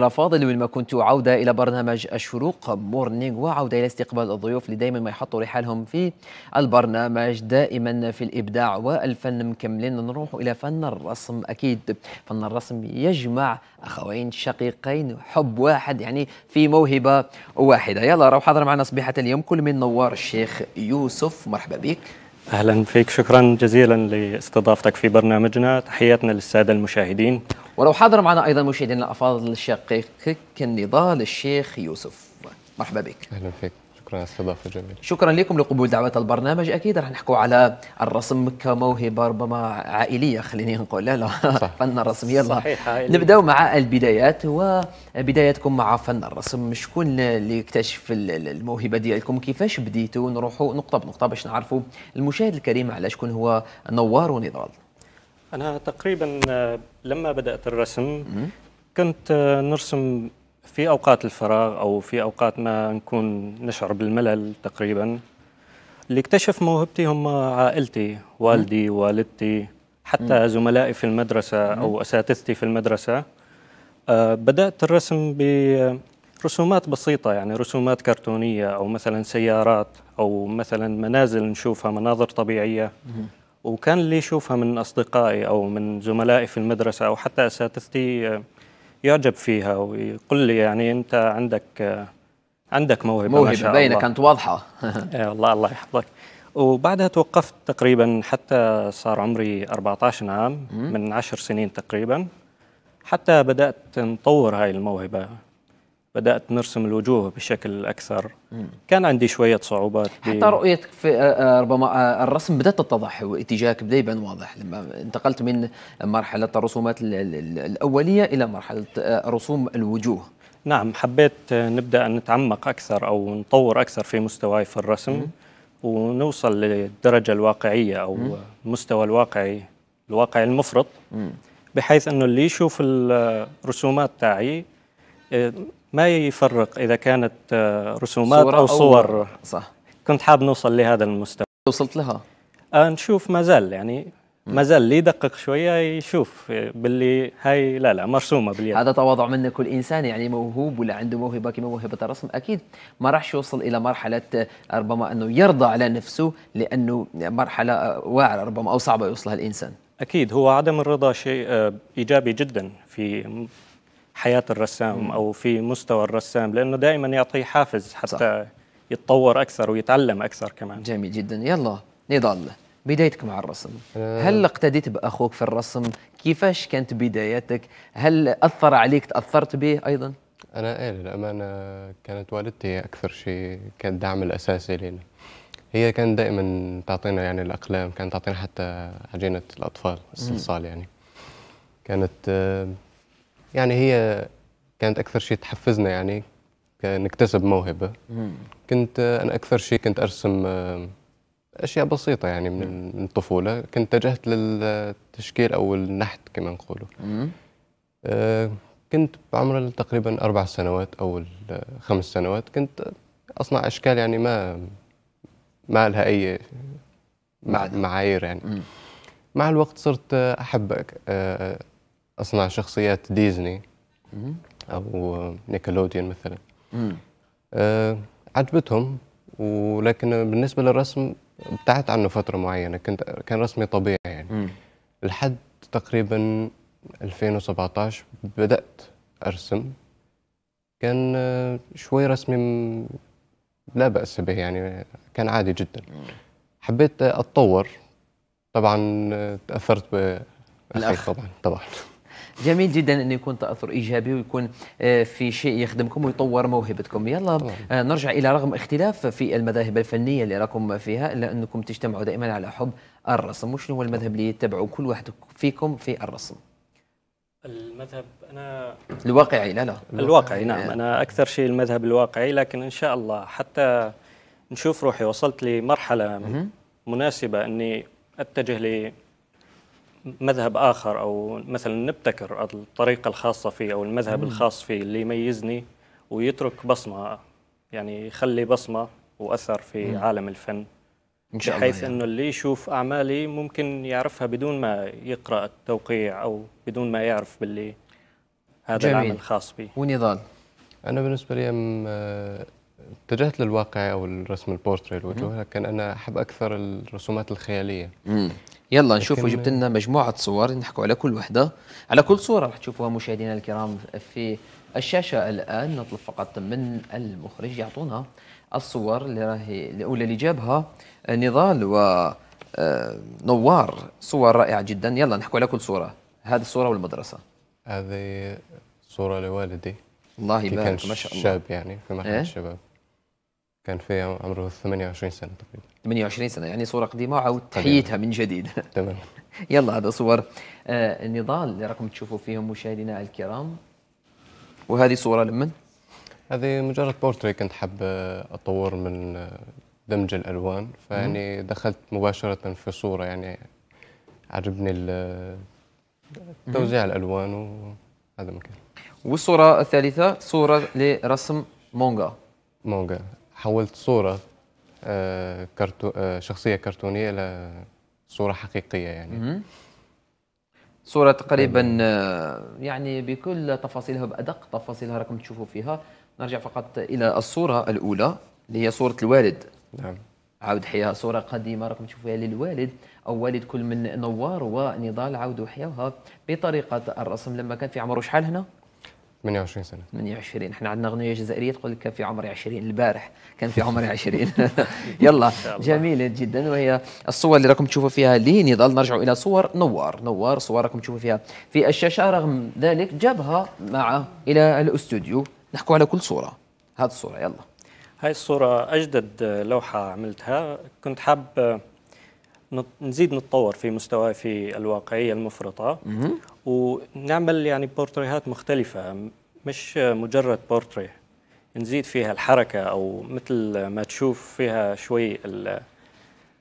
أنا فاضل ما كنت عودة إلى برنامج الشروق مورنينغ وعودة إلى استقبال الضيوف اللي دائما ما يحطوا رحالهم في البرنامج دائما في الإبداع والفن مكملين نروح إلى فن الرسم أكيد فن الرسم يجمع أخوين شقيقين حب واحد يعني في موهبة واحدة يلا روح حضر معنا صبيحة اليوم كل من نوار الشيخ يوسف مرحبا بك اهلا فيك شكرا جزيلا لاستضافتك في برنامجنا تحياتنا للساده المشاهدين ولو حاضر معنا ايضا مشاهدينا الافاضل الشقيق كالنضال الشيخ يوسف مرحبا بك اهلا فيك شكرا على الاستضافه الجميله شكرا لكم لقبول دعوه البرنامج اكيد راح نحكوا على الرسم كموهبه ربما عائليه خليني نقول لا لا فن الرسم يلا نبداو مع البدايات وبدايتكم مع فن الرسم شكون اللي اكتشف الموهبه ديالكم كيفاش بديتوا نروحوا نقطه بنقطه باش نعرفوا المشاهد الكريم على شكون هو نوار ونضال أنا تقريبا آه، لما بدأت الرسم كنت آه، نرسم في أوقات الفراغ أو في أوقات ما نكون نشعر بالملل تقريبا اللي اكتشف موهبتي هم عائلتي والدي والدتي حتى زملائي في المدرسة أو أساتذتي في المدرسة آه، بدأت الرسم برسومات بسيطة يعني رسومات كرتونية أو مثلا سيارات أو مثلا منازل نشوفها مناظر طبيعية وكان اللي يشوفها من أصدقائي أو من زملائي في المدرسة أو حتى أساتذتي آه، يعجب فيها ويقول لي يعني أنت عندك آه، عندك موهبة موهبة ما شاء باينة كانت واضحة اي والله الله يحفظك وبعدها توقفت تقريبا حتى صار عمري 14 عام من 10 سنين تقريبا حتى بدأت نطور هاي الموهبة بدات نرسم الوجوه بشكل اكثر كان عندي شويه صعوبات حتى رؤيتك في آه، آه، ربما آه، الرسم بدات تتضح واتجاهك بدا يبان واضح لما انتقلت من مرحله الرسومات الاوليه الى مرحله رسوم الوجوه نعم حبيت نبدا نتعمق اكثر او نطور اكثر في مستواي في الرسم مم. ونوصل للدرجه الواقعيه او المستوى الواقعي الواقع المفرط مم. بحيث انه اللي يشوف الرسومات تاعي ما يفرق اذا كانت آه، رسومات صورة او صور أو صح كنت حاب نوصل لهذا المستوى وصلت لها آه نشوف ما زال يعني ما زال اللي يدقق شويه يشوف باللي هاي لا لا مرسومه باليد هذا تواضع منه كل انسان يعني موهوب ولا عنده موهبه كما موهبه الرسم اكيد ما راحش يوصل الى مرحله آه، ربما انه يرضى على نفسه لانه مرحله آه، واعره ربما او صعبه يوصلها الانسان اكيد هو عدم الرضا شيء ايجابي جدا في حياه الرسام او في مستوى الرسام لانه دائما يعطيه حافز حتى صح. يتطور اكثر ويتعلم اكثر كمان جميل جدا يلا نضال بدايتك مع الرسم أه. هل اقتديت باخوك في الرسم كيفاش كانت بداياتك هل اثر عليك تاثرت به ايضا انا ايه للامانه كانت والدتي اكثر شيء كانت الدعم الاساسي لنا هي كانت دائما تعطينا يعني الاقلام كانت تعطينا حتى عجينه الاطفال الصلصال يعني كانت آه، يعني هي كانت اكثر شيء تحفزنا يعني نكتسب موهبه كنت انا اكثر شيء كنت ارسم آه، اشياء بسيطه يعني من الطفوله كنت اتجهت للتشكيل او النحت كما نقولوا آه، كنت بعمر تقريبا اربع سنوات او خمس سنوات كنت اصنع اشكال يعني ما ما لها اي معايير يعني مع الوقت صرت احب آه، اصنع شخصيات ديزني او نيكلوديون مثلا أه، عجبتهم ولكن بالنسبه للرسم ابتعدت عنه فتره معينه كنت كان رسمي طبيعي يعني لحد تقريبا 2017 بدات ارسم كان أه، شوي رسمي لا باس به يعني كان عادي جدا حبيت اتطور طبعا أه، تاثرت بالاخ طبعا طبعا جميل جدا انه يكون تاثر ايجابي ويكون آه، في شيء يخدمكم ويطور موهبتكم يلا آه، نرجع الى رغم اختلاف في المذاهب الفنيه اللي راكم فيها الا انكم تجتمعوا دائما على حب الرسم وشنو هو المذهب اللي يتبعه كل واحد فيكم في الرسم المذهب انا الواقعي لا لا الواقعي نعم آه. انا اكثر شيء المذهب الواقعي لكن ان شاء الله حتى نشوف روحي وصلت لمرحله مناسبه اني اتجه مذهب اخر او مثلا نبتكر الطريقه الخاصه فيه او المذهب الخاص فيه اللي يميزني ويترك بصمه يعني يخلي بصمه واثر في مم. عالم الفن إن شاء بحيث الله يعني. انه اللي يشوف اعمالي ممكن يعرفها بدون ما يقرا التوقيع او بدون ما يعرف باللي هذا جميل. العمل الخاص بي ونضال انا بالنسبه لي آه، اتجهت للواقع او الرسم البورتري الوجوه لكن انا احب اكثر الرسومات الخياليه مم. يلا نشوفوا جبت لنا مجموعه صور نحكوا على كل وحده على كل صوره راح تشوفوها مشاهدينا الكرام في الشاشه الان نطلب فقط من المخرج يعطونا الصور اللي راهي الاولى اللي جابها نضال و آه، نوار صور رائعه جدا يلا نحكوا على كل صوره هذه الصوره والمدرسه هذه صوره لوالدي الله يبارك ما شاء الله شاب يعني في مرحله إيه؟ الشباب كان في عمره 28 سنه تقريبا 28 سنه يعني صوره قديمه وعاود تحييتها من جديد تمام يلا هذا صور آه، النضال اللي راكم تشوفوا فيهم مشاهدينا الكرام وهذه صوره لمن؟ هذه مجرد بورتري كنت حاب آه، اطور من آه، دمج الالوان فيعني دخلت مباشره في صوره يعني عجبني توزيع الالوان وهذا مكان والصوره الثالثه صوره لرسم مونغا مونغا حولت صوره آه، كرتو آه، شخصيه كرتونيه الى صوره حقيقيه يعني صورة تقريبا آه، يعني بكل تفاصيلها بأدق تفاصيلها راكم تشوفوا فيها نرجع فقط إلى الصورة الأولى اللي هي صورة الوالد نعم عاود حياها صورة قديمة راكم تشوفوها للوالد أو والد كل من نوار ونضال عاودوا حياها بطريقة الرسم لما كان في عمره شحال هنا؟ 28 سنه 28 احنا عندنا اغنيه جزائريه تقول لك كان في عمري 20 البارح كان في عمري 20 يلا جميله جدا وهي الصور اللي راكم تشوفوا فيها لين يظل نرجعوا الى صور نوار نوار صور راكم تشوفوا فيها في الشاشه رغم ذلك جابها معه الى الاستوديو نحكوا على كل صوره هذه الصوره يلا هاي الصوره اجدد لوحه عملتها كنت حاب نزيد نتطور في مستوى في الواقعية المفرطة ونعمل يعني بورتريهات مختلفة مش مجرد بورتري نزيد فيها الحركة أو مثل ما تشوف فيها شوي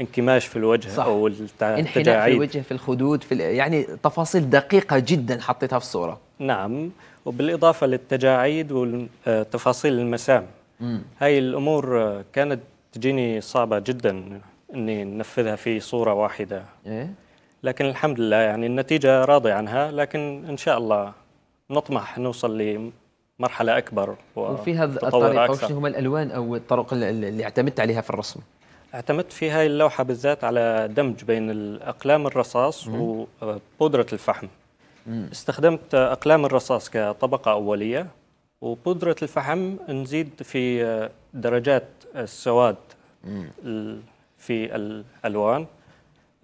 انكماش في الوجه صح. او التجاعيد في الوجه في الخدود في يعني تفاصيل دقيقه جدا حطيتها في الصوره نعم وبالاضافه للتجاعيد وتفاصيل المسام مم. هاي الامور كانت تجيني صعبه جدا اني ننفذها في صوره واحده إيه؟ لكن الحمد لله يعني النتيجه راضي عنها لكن ان شاء الله نطمح نوصل لمرحله اكبر وفي هذا الطريقه وش هم الالوان او الطرق اللي اعتمدت عليها في الرسم؟ اعتمدت في هاي اللوحه بالذات على دمج بين الاقلام الرصاص مم. وبودره الفحم مم. استخدمت اقلام الرصاص كطبقه اوليه وبودره الفحم نزيد في درجات السواد في الألوان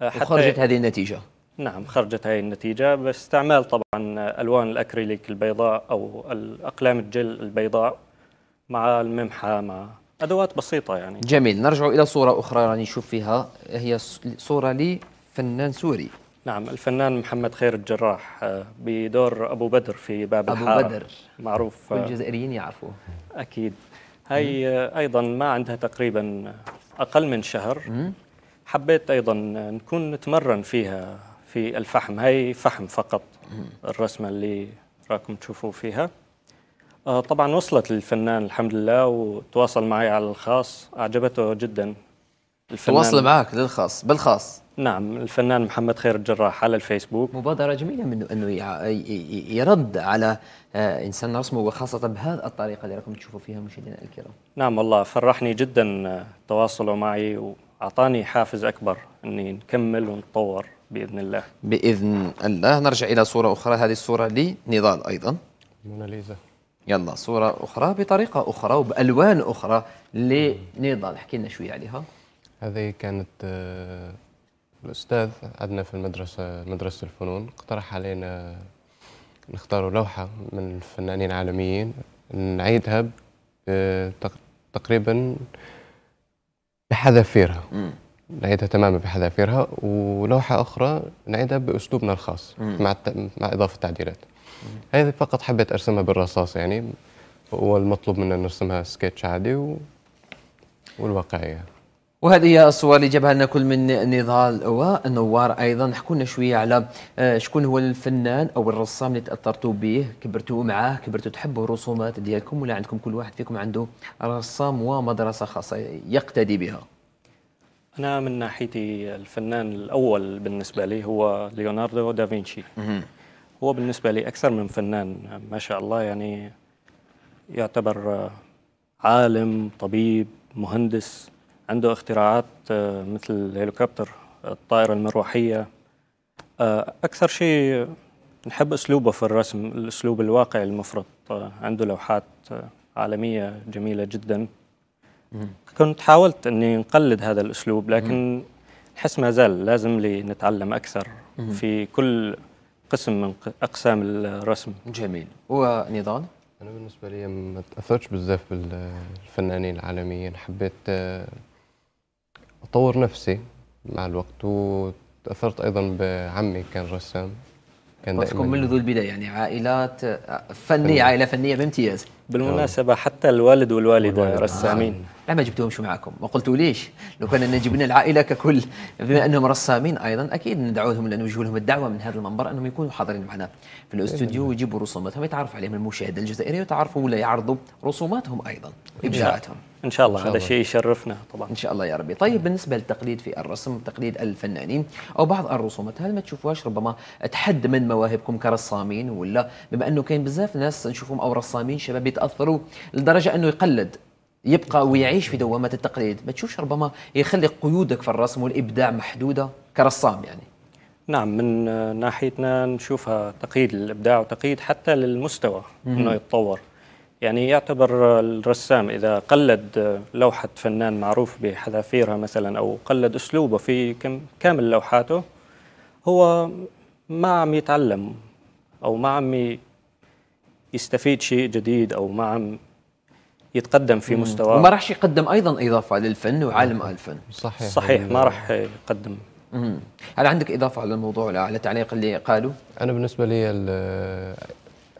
آه، حتى وخرجت هذه النتيجة نعم خرجت هذه النتيجة باستعمال طبعا ألوان الأكريليك البيضاء أو الأقلام الجل البيضاء مع الممحى مع أدوات بسيطة يعني جميل نرجع إلى صورة أخرى راني نشوف فيها هي صورة لفنان سوري نعم الفنان محمد خير الجراح آه، بدور أبو بدر في باب أبو بدر معروف آه، الجزائريين يعرفوه أكيد هي أيضا ما عندها تقريبا اقل من شهر حبيت ايضا نكون نتمرن فيها في الفحم هي فحم فقط الرسمه اللي راكم تشوفوا فيها آه، طبعا وصلت للفنان الحمد لله وتواصل معي على الخاص اعجبته جدا الفنان تواصل معك للخاص بالخاص نعم الفنان محمد خير الجراح على الفيسبوك مبادرة جميلة منه أنه يرد على آه، إنسان رسمه وخاصة بهذه الطريقة اللي راكم تشوفوا فيها مشاهدينا الكرام نعم والله فرحني جدا آه، تواصله معي وأعطاني حافز أكبر أني نكمل ونتطور بإذن الله بإذن الله نرجع إلى صورة أخرى هذه الصورة لنضال أيضا موناليزا يلا صورة أخرى بطريقة أخرى وبألوان أخرى لنضال احكي لنا شوية عليها هذه كانت آه، الأستاذ عندنا في المدرسة مدرسة الفنون اقترح علينا نختاروا لوحة من الفنانين العالميين نعيدها تقريبا بحذافيرها نعيدها تماما بحذافيرها ولوحة أخرى نعيدها بأسلوبنا الخاص مع الت... مع إضافة تعديلات هذه فقط حبيت أرسمها بالرصاص يعني والمطلوب منا نرسمها سكتش عادي و... والواقعية وهذه هي الصور اللي جابها لنا كل من نضال ونوار ايضا حكوا لنا شويه على آه، شكون هو الفنان او الرسام اللي تاثرتوا به كبرتوا معاه كبرتوا تحبوا الرسومات ديالكم ولا عندكم كل واحد فيكم عنده رسام ومدرسه خاصه يقتدي بها انا من ناحيتي الفنان الاول بالنسبه لي هو ليوناردو دافنشي هو بالنسبه لي اكثر من فنان ما شاء الله يعني يعتبر آه، عالم طبيب مهندس عنده اختراعات آه، مثل الهليكوبتر الطائرة المروحية آه، أكثر شيء نحب أسلوبه في الرسم الأسلوب الواقعي المفرط آه، عنده لوحات عالمية جميلة جدا كنت حاولت أني نقلد هذا الأسلوب لكن نحس ما زال لازم لي نتعلم أكثر في كل قسم من أقسام الرسم جميل ونضال أنا بالنسبة لي ما تأثرتش بزاف بالفنانين العالميين حبيت أطور نفسي مع الوقت وتأثرت أيضا بعمي كان رسام كان دائما من ذو البداية يعني عائلات فنية عائلة فنية بامتياز بالمناسبة حتى الوالد والوالدة رسامين آه. لا ما شو معكم ما قلتوا ليش لو كنا جبنا العائلة ككل بما أنهم رسامين أيضا أكيد ندعوهم لأن نوجه لهم الدعوة من هذا المنبر أنهم يكونوا حاضرين معنا في الاستوديو إيه. ويجيبوا رسوماتهم يتعرف عليهم المشاهد الجزائري ويتعرفوا ولا يعرضوا رسوماتهم أيضا إيه. إبداعاتهم ان شاء الله, هذا شيء يشرفنا طبعا ان شاء الله يا ربي طيب بالنسبه للتقليد في الرسم تقليد الفنانين او بعض الرسومات هل ما تشوفوهاش ربما تحد من مواهبكم كرسامين ولا بما انه كاين بزاف ناس نشوفهم او رسامين شباب يتاثروا لدرجه انه يقلد يبقى ويعيش في دوامه التقليد ما تشوفش ربما يخلي قيودك في الرسم والابداع محدوده كرسام يعني نعم من ناحيتنا نشوفها تقييد الابداع وتقييد حتى للمستوى انه يتطور يعني يعتبر الرسام إذا قلد لوحة فنان معروف بحذافيرها مثلا أو قلد أسلوبه في كامل لوحاته هو ما عم يتعلم أو ما عم يستفيد شيء جديد أو ما عم يتقدم في مستواه وما راح يقدم أيضا إضافة للفن وعالم الفن صحيح صحيح ما يعني- راح يقدم هل عندك إضافة على الموضوع على تعليق اللي قالوا؟ أنا بالنسبة لي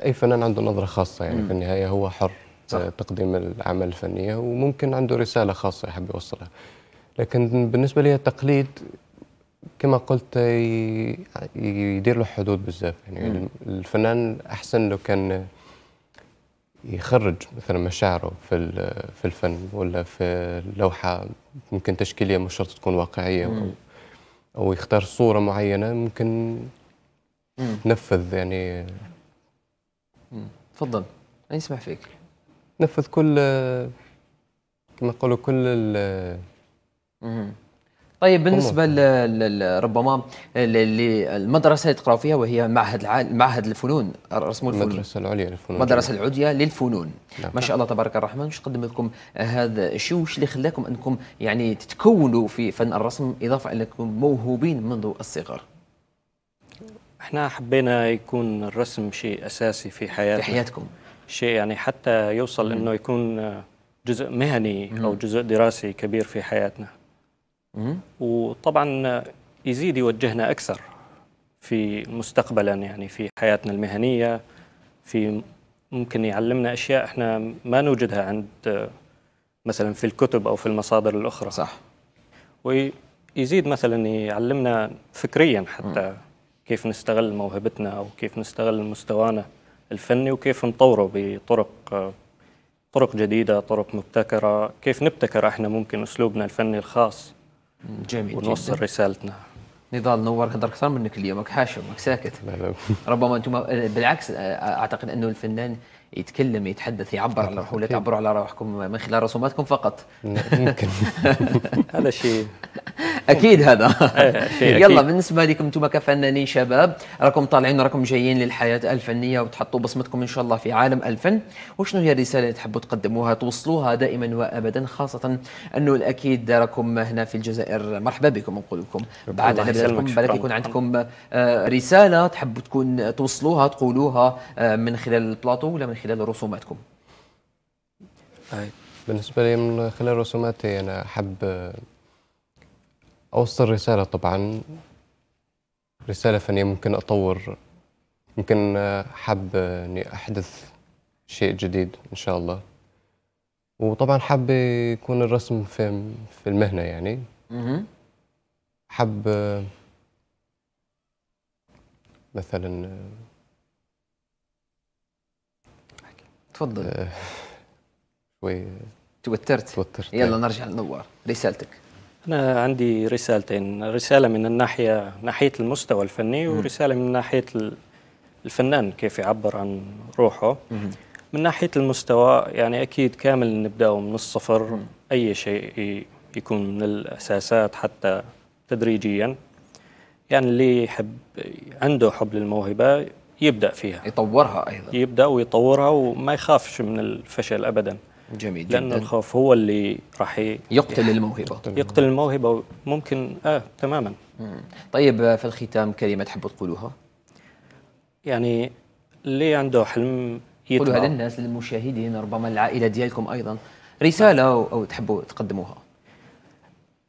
اي فنان عنده نظره خاصه يعني م. في النهايه هو حر صح. تقديم الاعمال الفنيه وممكن عنده رساله خاصه يحب يوصلها لكن بالنسبه لي التقليد كما قلت يدير له حدود بزاف يعني م. الفنان احسن لو كان يخرج مثلا مشاعره في في الفن ولا في لوحه ممكن تشكيليه مش شرط تكون واقعيه م. او يختار صوره معينه ممكن م. يعني تفضل انا يسمح فيك نفذ كل كما يقولوا كل ال طيب بالنسبة ربما للمدرسة اللي تقراوا فيها وهي معهد معهد الفنون رسم الفنون المدرسة العليا للفنون المدرسة العليا للفنون نعم. ما شاء الله تبارك الرحمن واش قدم لكم هذا الشيء واش اللي خلاكم انكم يعني تتكونوا في فن الرسم اضافة انكم موهوبين منذ الصغر احنا حبينا يكون الرسم شيء اساسي في حياتنا في حياتكم شيء يعني حتى يوصل مم. انه يكون جزء مهني مم. او جزء دراسي كبير في حياتنا مم. وطبعا يزيد يوجهنا اكثر في مستقبلا يعني في حياتنا المهنيه في ممكن يعلمنا اشياء احنا ما نوجدها عند مثلا في الكتب او في المصادر الاخرى صح ويزيد مثلا يعلمنا فكريا حتى مم. كيف نستغل موهبتنا او كيف نستغل مستوانا الفني وكيف نطوره بطرق طرق جديده طرق مبتكره كيف نبتكر احنا ممكن اسلوبنا الفني الخاص جميل ونوصل جداً. رسالتنا نضال نور هدر اكثر منك اليوم حاشمك ساكت ربما انتم بالعكس اعتقد انه الفنان يتكلم يتحدث يعبر على روحه ولا تعبروا على روحكم من خلال رسوماتكم فقط ممكن هذا شيء اكيد هذا يلا بالنسبه لكم انتم كفنانين شباب راكم طالعين راكم جايين للحياه الفنيه وتحطوا بصمتكم ان شاء الله في عالم الفن وشنو هي الرساله اللي تحبوا تقدموها توصلوها دائما وابدا خاصه انه الاكيد راكم هنا في الجزائر مرحبا بكم نقول لكم بعد على بالكم بالك يكون عندكم آه، رساله تحبوا تكون توصلوها تقولوها آه، من خلال البلاطو ولا من خلال خلال رسوماتكم طيب، بالنسبة لي من خلال رسوماتي أنا أحب أوصل رسالة طبعا رسالة فنية ممكن أطور ممكن حاب إني أحدث شيء جديد إن شاء الله وطبعا حاب يكون الرسم في في المهنة يعني حاب مثلا تفضل آه، شوي توترت توترت يلا إيه. نرجع لنوار رسالتك أنا عندي رسالتين رسالة من الناحية ناحية المستوى الفني ورسالة من ناحية الفنان كيف يعبر عن روحه من ناحية المستوى يعني أكيد كامل نبدأه من الصفر أي شيء يكون من الأساسات حتى تدريجيا يعني اللي يحب عنده حب للموهبة يبدأ فيها يطورها أيضا يبدأ ويطورها وما يخافش من الفشل أبدا جميل جدا لأن الخوف هو اللي راح يقتل الموهبة يقتل الموهبة ممكن آه تماما طيب آه، في الختام كلمة تحبوا تقولوها يعني اللي عنده حلم يتبع للناس للمشاهدين ربما العائلة ديالكم أيضا رسالة أو تحبوا تقدموها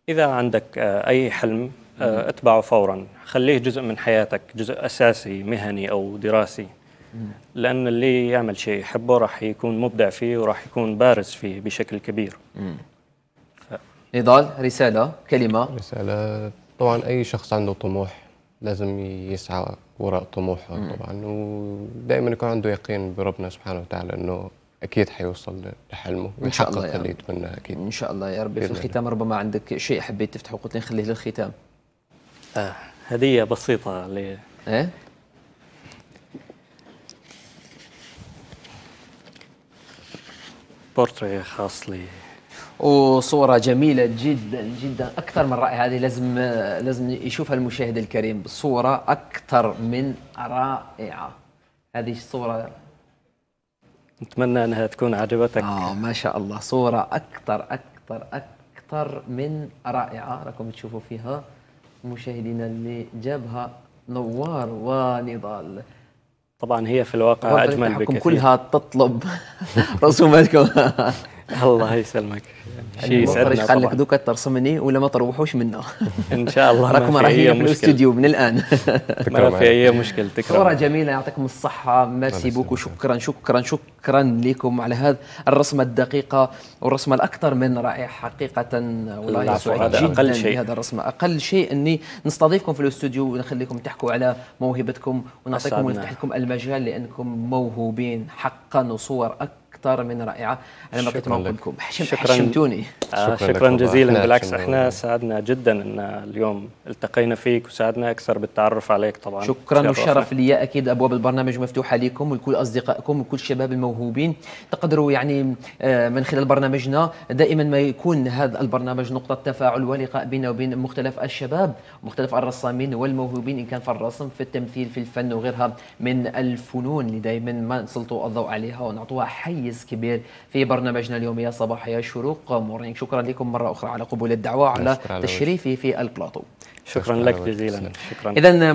إذا عندك آه، أي حلم آه، اتبعه فورا خليه جزء من حياتك جزء أساسي مهني أو دراسي لأن اللي يعمل شيء يحبه راح يكون مبدع فيه وراح يكون بارز فيه بشكل كبير ف... نضال رسالة كلمة رسالة طبعا أي شخص عنده طموح لازم يسعى وراء طموحه طبعا ودائما يكون عنده يقين بربنا سبحانه وتعالى انه اكيد حيوصل لحلمه ويحقق اللي يتمناه اكيد ان شاء الله يا ربي في الختام ربما عندك شيء حبيت تفتحه قلت لي نخليه للختام آه هدية بسيطة ل ايه بورتري خاص لي وصورة جميلة جدا جدا أكثر من رائعة هذه لازم لازم يشوفها المشاهد الكريم صورة أكثر من رائعة هذه الصورة نتمنى أنها تكون عجبتك آه ما شاء الله صورة أكثر أكثر أكثر من رائعة راكم تشوفوا فيها مشاهدينا اللي جابها نوار ونضال طبعا هي في الواقع اجمل بكثير كلها تطلب رسوماتكم الله يسلمك يعني شيء يسعدنا قال لك دوكا ترسمني ولا ما تروحوش منا ان شاء الله راكم راهي في الاستوديو من الان ما في اي مشكل تكرم صوره جميله يعطيكم الصحه ميرسي بوكو شكرا شكرا شكرا لكم على هذه الرسمه الدقيقه والرسمه الاكثر من رائعه حقيقه والله سعيد جدا هذا الرسمه اقل شيء اني نستضيفكم في الاستوديو ونخليكم تحكوا على موهبتكم ونعطيكم ونفتح لكم المجال لانكم موهوبين حقا وصور اكثر اختار من رائعه انا ما كنت موقفكم حشمتوني شكرا, آه، شكرا جزيلا بالعكس احنا سعدنا جدا ان اليوم التقينا فيك وساعدنا اكثر بالتعرف عليك طبعا شكرا وشرف لي اكيد ابواب البرنامج مفتوحه لكم ولكل اصدقائكم وكل الشباب الموهوبين تقدروا يعني آه، من خلال برنامجنا دائما ما يكون هذا البرنامج نقطه تفاعل ولقاء بيننا وبين مختلف الشباب مختلف الرسامين والموهوبين ان كان في الرسم في التمثيل في الفن وغيرها من الفنون اللي دائما ما نسلطوا الضوء عليها ونعطوها حيز عزيز كبير في برنامجنا اليوم يا صباح يا شروق مورنينج شكرا لكم مرة أخرى على قبول الدعوة على تشريفي في البلاطو شكرا, شكرا لك جزيلا شكرا إذا